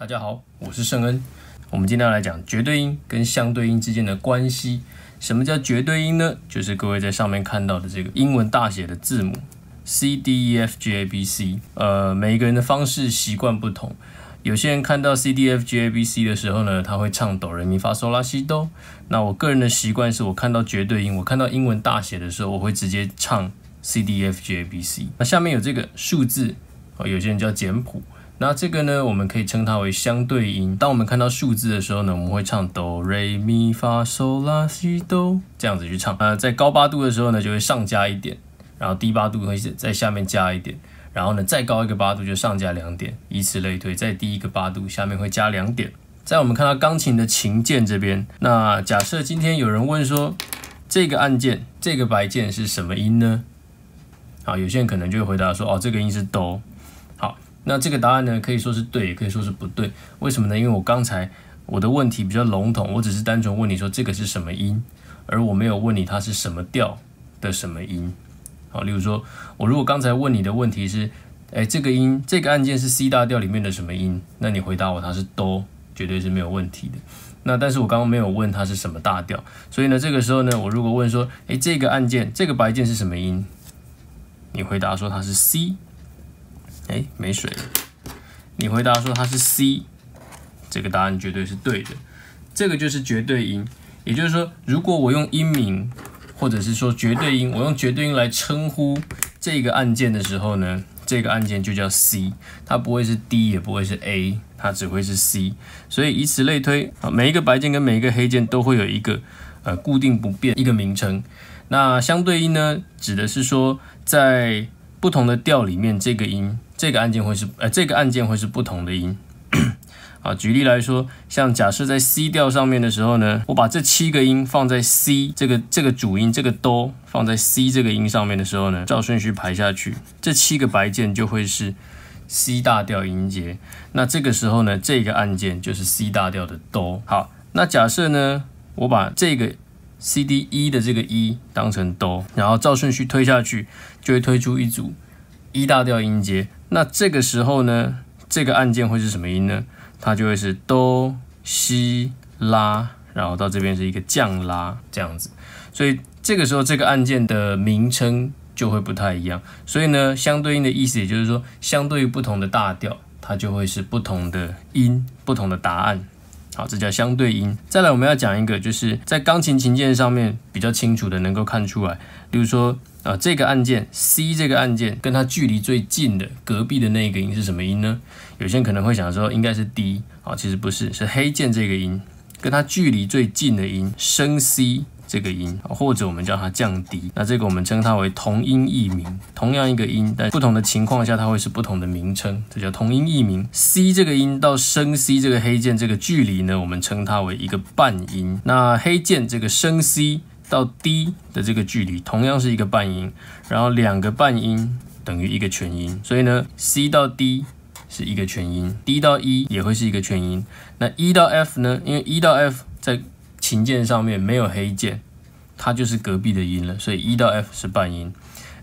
大家好，我是圣恩。我们今天来讲绝对音跟相对音之间的关系。什么叫绝对音呢？就是各位在上面看到的这个英文大写的字母 C D E F G A B C。呃，每一个人的方式习惯不同，有些人看到 C D F G A B C 的时候呢，他会唱哆来咪发嗦拉西哆。那我个人的习惯是我看到绝对音，我看到英文大写的时候，我会直接唱 C D F G A B C。那下面有这个数字，有些人叫简谱。那这个呢，我们可以称它为相对音。当我们看到数字的时候呢，我们会唱哆、来、咪、发、嗦、拉、西、哆，这样子去唱。那在高八度的时候呢，就会上加一点；然后低八度会在下面加一点；然后呢，再高一个八度就上加两点，以此类推。在低一个八度下面会加两点。在我们看到钢琴的琴键这边，那假设今天有人问说，这个按键，这个白键是什么音呢？啊，有些人可能就会回答说，哦，这个音是哆。那这个答案呢，可以说是对，也可以说是不对。为什么呢？因为我刚才我的问题比较笼统，我只是单纯问你说这个是什么音，而我没有问你它是什么调的什么音。好，例如说我如果刚才问你的问题是，哎，这个音这个按键是 C 大调里面的什么音，那你回答我它是哆，绝对是没有问题的。那但是我刚刚没有问它是什么大调，所以呢，这个时候呢，我如果问说，哎，这个按键这个白键是什么音，你回答说它是 C。哎，没水了。你回答说它是 C，这个答案绝对是对的。这个就是绝对音，也就是说，如果我用音名，或者是说绝对音，我用绝对音来称呼这个按键的时候呢，这个按键就叫 C，它不会是 D，也不会是 A，它只会是 C。所以以此类推，啊，每一个白键跟每一个黑键都会有一个呃固定不变一个名称。那相对音呢，指的是说在不同的调里面这个音。这个按键会是，呃，这个按键会是不同的音，啊，举例来说，像假设在 C 调上面的时候呢，我把这七个音放在 C 这个这个主音这个 Do 放在 C 这个音上面的时候呢，照顺序排下去，这七个白键就会是 C 大调音节。那这个时候呢，这个按键就是 C 大调的 Do。好，那假设呢，我把这个 CDE 的这个 E 当成 Do，然后照顺序推下去，就会推出一组 E 大调音节。那这个时候呢，这个按键会是什么音呢？它就会是哆西、拉，然后到这边是一个降拉这样子。所以这个时候这个按键的名称就会不太一样。所以呢，相对应的意思，也就是说，相对于不同的大调，它就会是不同的音，不同的答案。好，这叫相对音。再来，我们要讲一个，就是在钢琴琴键上面比较清楚的能够看出来，比如说，呃，这个按键 C 这个按键跟它距离最近的隔壁的那一个音是什么音呢？有些人可能会想说，应该是 D，啊，其实不是，是黑键这个音，跟它距离最近的音升 C。这个音，或者我们叫它降低，那这个我们称它为同音异名。同样一个音，但不同的情况下，它会是不同的名称，这叫同音异名。C 这个音到升 C 这个黑键这个距离呢，我们称它为一个半音。那黑键这个升 C 到 D 的这个距离，同样是一个半音。然后两个半音等于一个全音，所以呢，C 到 D 是一个全音，D 到 E 也会是一个全音。那 E 到 F 呢？因为 E 到 F 在琴键上面没有黑键，它就是隔壁的音了。所以 E 到 F 是半音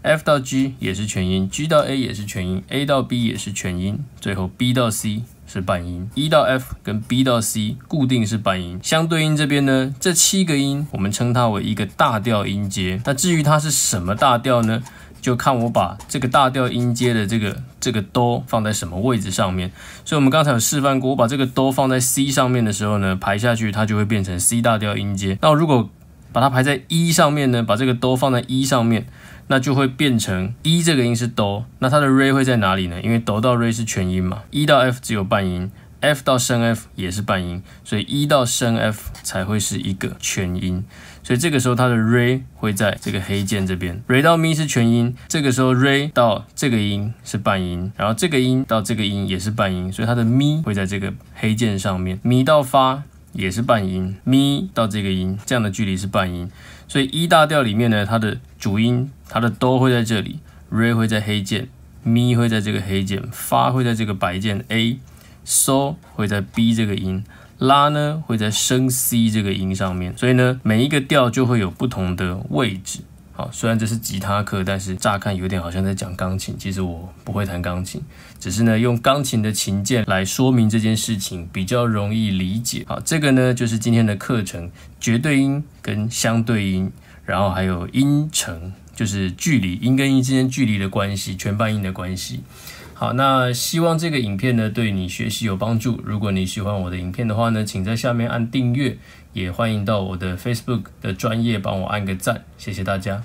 ，F 到 G 也是全音，G 到 A 也是全音，A 到 B 也是全音，最后 B 到 C 是半音。E 到 F 跟 B 到 C 固定是半音。相对应这边呢，这七个音我们称它为一个大调音阶。那至于它是什么大调呢？就看我把这个大调音阶的这个这个哆放在什么位置上面，所以我们刚才有示范过，我把这个哆放在 C 上面的时候呢，排下去它就会变成 C 大调音阶。那如果把它排在 E 上面呢，把这个哆放在 E 上面，那就会变成 E 这个音是哆。那它的 re 会在哪里呢？因为哆到 re 是全音嘛，E 到 F 只有半音。F 到升 F 也是半音，所以 E 到升 F 才会是一个全音。所以这个时候它的 Re 会在这个黑键这边。Re 到咪是全音，这个时候 Re 到这个音是半音，然后这个音到这个音也是半音，所以它的咪会在这个黑键上面。咪到发也是半音，咪到这个音这样的距离是半音。所以 E 大调里面呢，它的主音它的哆会在这里，Re 会在黑键，咪会在这个黑键，发会在这个白键 A。，so 会在 B 这个音，拉呢会在升 C 这个音上面，所以呢每一个调就会有不同的位置。好，虽然这是吉他课，但是乍看有点好像在讲钢琴。其实我不会弹钢琴，只是呢用钢琴的琴键来说明这件事情比较容易理解。好，这个呢就是今天的课程，绝对音跟相对音，然后还有音程，就是距离，音跟音之间距离的关系，全半音的关系。好，那希望这个影片呢对你学习有帮助。如果你喜欢我的影片的话呢，请在下面按订阅，也欢迎到我的 Facebook 的专业帮我按个赞，谢谢大家。